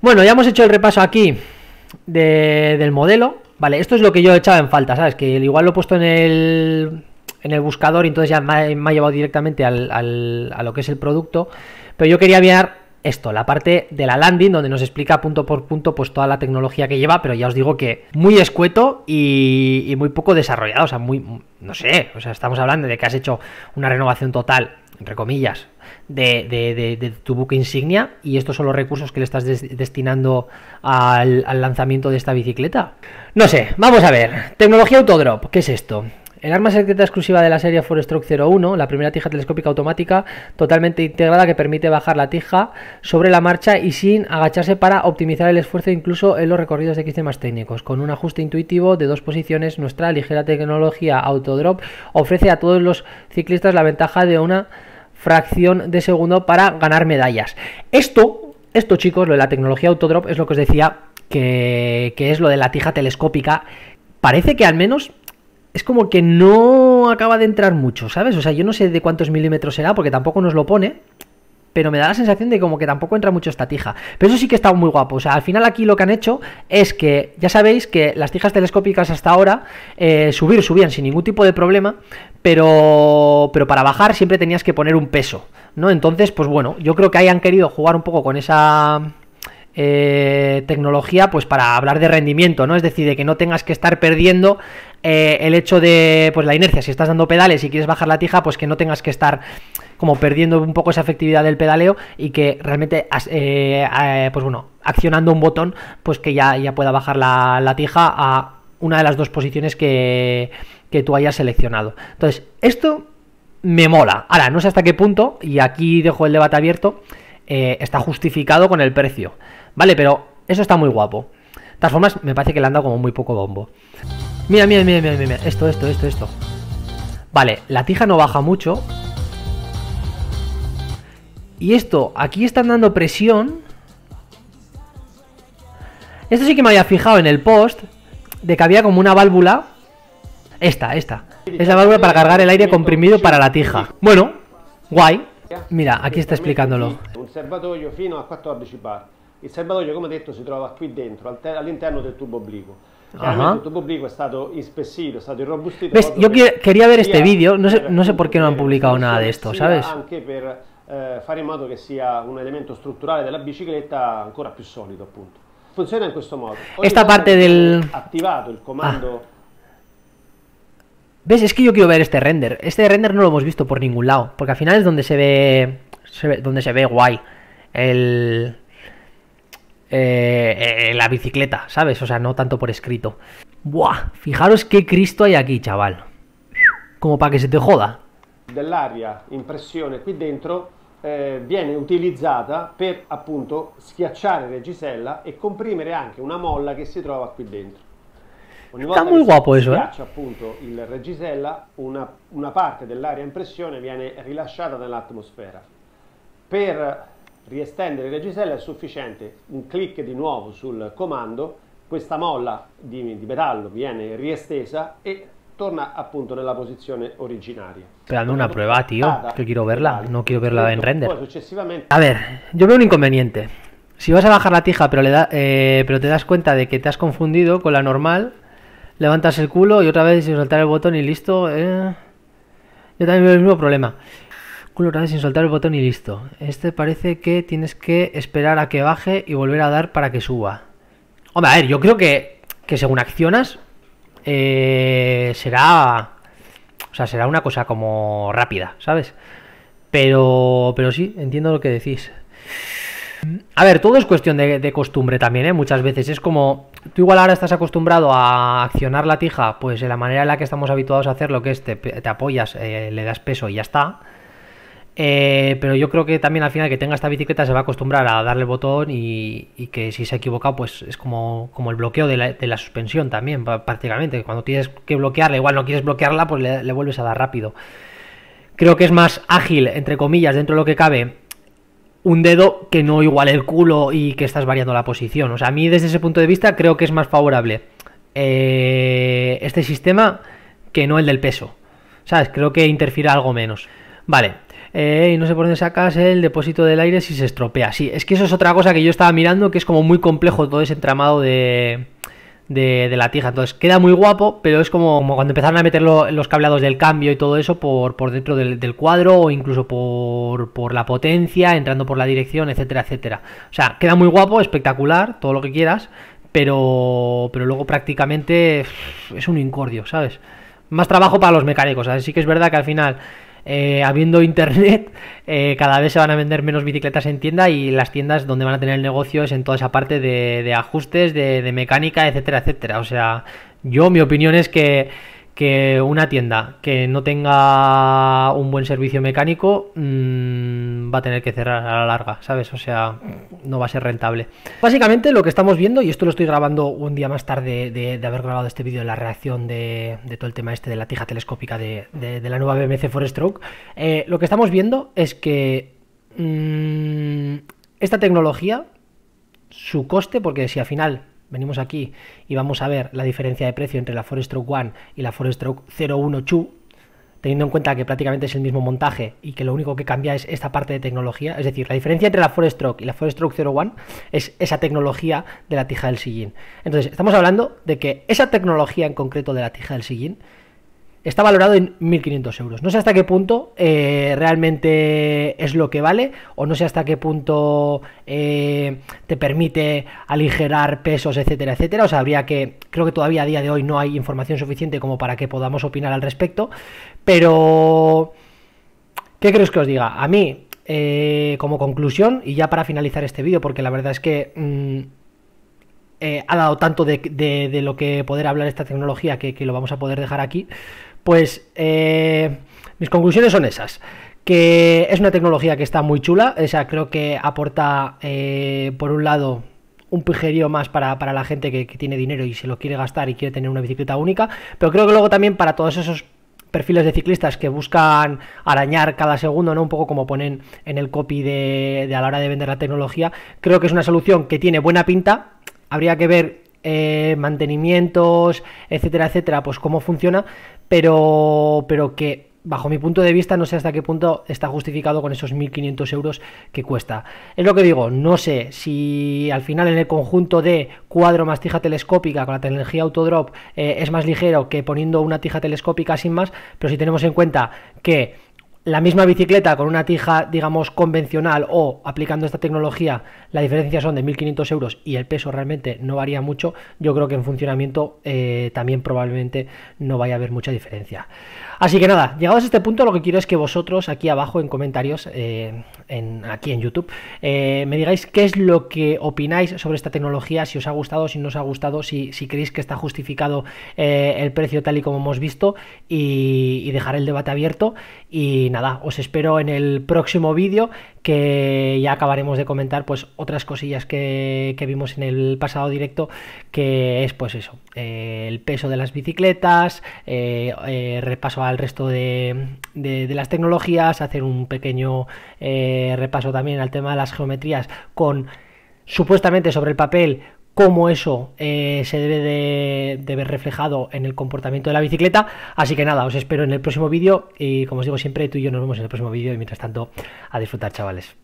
Bueno, ya hemos hecho el repaso aquí del modelo. Vale, esto es lo que yo echaba en falta, ¿sabes? Que igual lo he puesto en el, en el buscador y entonces ya me ha, llevado directamente al, a lo que es el producto. Pero yo quería mirar esto, la parte de la landing donde nos explica punto por punto pues toda la tecnología que lleva, pero ya os digo que muy escueto y, muy poco desarrollado, o sea, muy, no sé, o sea, estamos hablando de que has hecho una renovación total, entre comillas, de, tu buque insignia y estos son los recursos que le estás destinando al lanzamiento de esta bicicleta. No sé, vamos a ver, tecnología autodrop, ¿qué es esto? El arma secreta exclusiva de la serie Four 01, la primera tija telescópica automática totalmente integrada que permite bajar la tija sobre la marcha y sin agacharse para optimizar el esfuerzo incluso en los recorridos de sistemas más técnicos. Con un ajuste intuitivo de dos posiciones, nuestra ligera tecnología Autodrop ofrece a todos los ciclistas la ventaja de una fracción de segundo para ganar medallas. Esto, esto chicos, lo de la tecnología Autodrop es lo que os decía que es lo de la tija telescópica. Parece que al menos es como que no acaba de entrar mucho, ¿sabes? O sea, yo no sé de cuántos milímetros será porque tampoco nos lo pone. Pero me da la sensación de como que tampoco entra mucho esta tija. Pero eso sí que está muy guapo. O sea, al final aquí lo que han hecho es que, ya sabéis que las tijas telescópicas hasta ahora, eh, subir, subían sin ningún tipo de problema, pero, pero para bajar siempre tenías que poner un peso, ¿no? Entonces, pues bueno, yo creo que hayan querido jugar un poco con esa, eh, tecnología, pues para hablar de rendimiento, ¿no? Es decir, de que no tengas que estar perdiendo eh, el hecho de pues la inercia, si estás dando pedales y quieres bajar la tija, pues que no tengas que estar como perdiendo un poco esa efectividad del pedaleo y que realmente, eh, eh, pues bueno, accionando un botón, pues que ya, ya pueda bajar la, tija a una de las dos posiciones que, tú hayas seleccionado. Entonces, esto me mola. Ahora, no sé hasta qué punto, y aquí dejo el debate abierto, está justificado con el precio. Vale, pero eso está muy guapo. De todas formas, me parece que le han como muy poco bombo. Mira, mira, mira, mira, mira. Esto, esto, esto, esto. Vale, la tija no baja mucho. Y esto, aquí están dando presión. Esto sí que me había fijado en el post. De que había como una válvula. Esta, esta. Es la válvula para cargar el aire comprimido para la tija. Bueno, guay. Mira, aquí está explicándolo. Un serbatoio fino a 14 bar. Il serbatoio, he dicho, se trova aquí dentro, interior del tubo oblicuo. Chiaramente tutto pubblico è stato inspessito, è stato Ves, yo que quería ver este vídeo, no sé, no sé por qué no han publicado nada de esto, ¿sabes? Anche per eh, fare in modo che sia un elemento strutturale della bicicletta ancora più solido, appunto. Funziona in questo modo. Ogni Esta parte del attivato il comando ah. ¿Ves? Es que yo quiero ver este render. Este render no lo hemos visto por ningún lado. Porque al final es donde se ve. Se ve donde se ve guay. El. Eh, eh, eh, la bicicleta, ¿sabes? O sea, no tanto por escrito. Buah, fijaros qué Cristo hay aquí, chaval. Como para que se te joda. Dell'aria impressione qui dentro eh, viene utilizzata per appunto schiacciare Regisella e comprimere anche una molla che si trova qui dentro. Ogni volta Está muy guapo si eso, eh. schiaccia appunto il Regisella, una, una parte dell'aria in pressione viene rilasciata nell'atmosfera. Per riestendere la gisella è sufficiente un clic di nuovo sul comando questa molla di, di metallo viene riestesa e torna appunto nella posizione originaria. Pero no una prueba, tío. Yo voglio verla. non voglio verla in render. A ver, io veo un inconveniente. Si vas a bajar la tija pero, le da, eh, pero te das cuenta de que te has confundido con la normal, levantas el culo y otra vez sin soltar el botón y listo. Eh. Yo también veo el mismo problema. sin soltar el botón y listo. Este parece que tienes que esperar a que baje y volver a dar para que suba. Hombre, a ver, yo creo que, según accionas eh, será... O sea, será una cosa como rápida, ¿sabes? Pero, pero sí, entiendo lo que decís. A ver, todo es cuestión de, costumbre también, ¿eh? Muchas veces es como, tú igual ahora estás acostumbrado a accionar la tija, pues de la manera en la que estamos habituados a hacerlo, que es te, apoyas, eh, le das peso y ya está. Eh, pero yo creo que también al final que tenga esta bicicleta se va a acostumbrar a darle botón y, que si se ha equivocado pues es como, como el bloqueo de la, suspensión también prácticamente. Cuando tienes que bloquearla, igual no quieres bloquearla pues le, vuelves a dar rápido. Creo que es más ágil, entre comillas, dentro de lo que cabe, un dedo que no igual el culo y que estás variando la posición. O sea, a mí desde ese punto de vista creo que es más favorable eh, este sistema que no el del peso. ¿Sabes? Creo que interfiere algo menos. Vale, eh, y no sé por dónde sacas el depósito del aire si se estropea. Sí, es que eso es otra cosa que yo estaba mirando, que es como muy complejo todo ese entramado de, de, de la tija. Entonces queda muy guapo, pero es como, cuando empezaron a meter los cableados del cambio y todo eso por, por dentro del, del, cuadro o incluso por, por la potencia, entrando por la dirección, etcétera, etcétera. O sea, queda muy guapo, espectacular, todo lo que quieras, pero, pero luego prácticamente es un incordio, ¿sabes? Más trabajo para los mecánicos. Así que es verdad que al final eh, habiendo internet, eh, cada vez se van a vender menos bicicletas en tienda y las tiendas donde van a tener el negocio es en toda esa parte de, ajustes, de, mecánica, etcétera, etcétera. O sea, yo mi opinión es que, que una tienda que no tenga un buen servicio mecánico... Mmm, va a tener que cerrar a la larga, ¿sabes? O sea, no va a ser rentable. Básicamente lo que estamos viendo, y esto lo estoy grabando un día más tarde de, haber grabado este vídeo, de la reacción de, todo el tema este de la tija telescópica de, la nueva BMC Forestroke, eh, lo que estamos viendo es que mm, esta tecnología, su coste, porque si al final venimos aquí y vamos a ver la diferencia de precio entre la Forestroke One y la Forestroke 01 Chu, teniendo en cuenta que prácticamente es el mismo montaje y que lo único que cambia es esta parte de tecnología. Es decir, la diferencia entre la 4Stroke y la 4Stroke 01 es esa tecnología de la tija del sillín. Entonces, estamos hablando de que esa tecnología en concreto de la tija del sillín está valorado en 1.500 euros. No sé hasta qué punto eh, realmente es lo que vale o no sé hasta qué punto eh, te permite aligerar pesos, etcétera, etcétera. O sea, habría que, creo que todavía a día de hoy no hay información suficiente como para que podamos opinar al respecto. Pero, ¿qué crees que os diga? A mí, eh, como conclusión, y ya para finalizar este vídeo, porque la verdad es que... Mm, ha dado tanto de, lo que poder hablar esta tecnología que, lo vamos a poder dejar aquí. Pues eh, mis conclusiones son esas que es una tecnología que está muy chula, o creo que aporta, eh, por un lado, un pijerío más para, la gente que, tiene dinero y se lo quiere gastar y quiere tener una bicicleta única, pero creo que luego también para todos esos perfiles de ciclistas que buscan arañar cada segundo, ¿no? Un poco como ponen en el copy de, de a la hora de vender la tecnología, creo que es una solución que tiene buena pinta, habría que ver eh, mantenimientos, etcétera, etcétera, pues cómo funciona, pero, pero que bajo mi punto de vista no sé hasta qué punto está justificado con esos 1.500 euros que cuesta. Es lo que digo, no sé si al final en el conjunto de cuadro más tija telescópica con la tecnología autodrop eh, es más ligero que poniendo una tija telescópica sin más, pero si tenemos en cuenta que la misma bicicleta con una tija, digamos, convencional o aplicando esta tecnología, la diferencia son de 1.500 euros y el peso realmente no varía mucho, yo creo que en funcionamiento eh, también probablemente no vaya a haber mucha diferencia. Así que nada, llegados a este punto lo que quiero es que vosotros aquí abajo en comentarios, eh, en, aquí en YouTube, eh, me digáis qué es lo que opináis sobre esta tecnología, si os ha gustado, si no os ha gustado, si, creéis que está justificado el precio tal y como hemos visto y, y dejar el debate abierto y y nada, os espero en el próximo vídeo que ya acabaremos de comentar pues otras cosillas que, que vimos en el pasado directo, que es pues eso, eh, el peso de las bicicletas, eh, eh, repaso al resto de, de, de, las tecnologías, hacer un pequeño repaso también al tema de las geometrías con supuestamente sobre el papel cómo eso eh, se debe de, de, ver reflejado en el comportamiento de la bicicleta. Así que nada, os espero en el próximo vídeo y como os digo siempre, tú y yo nos vemos en el próximo vídeo y mientras tanto, a disfrutar chavales.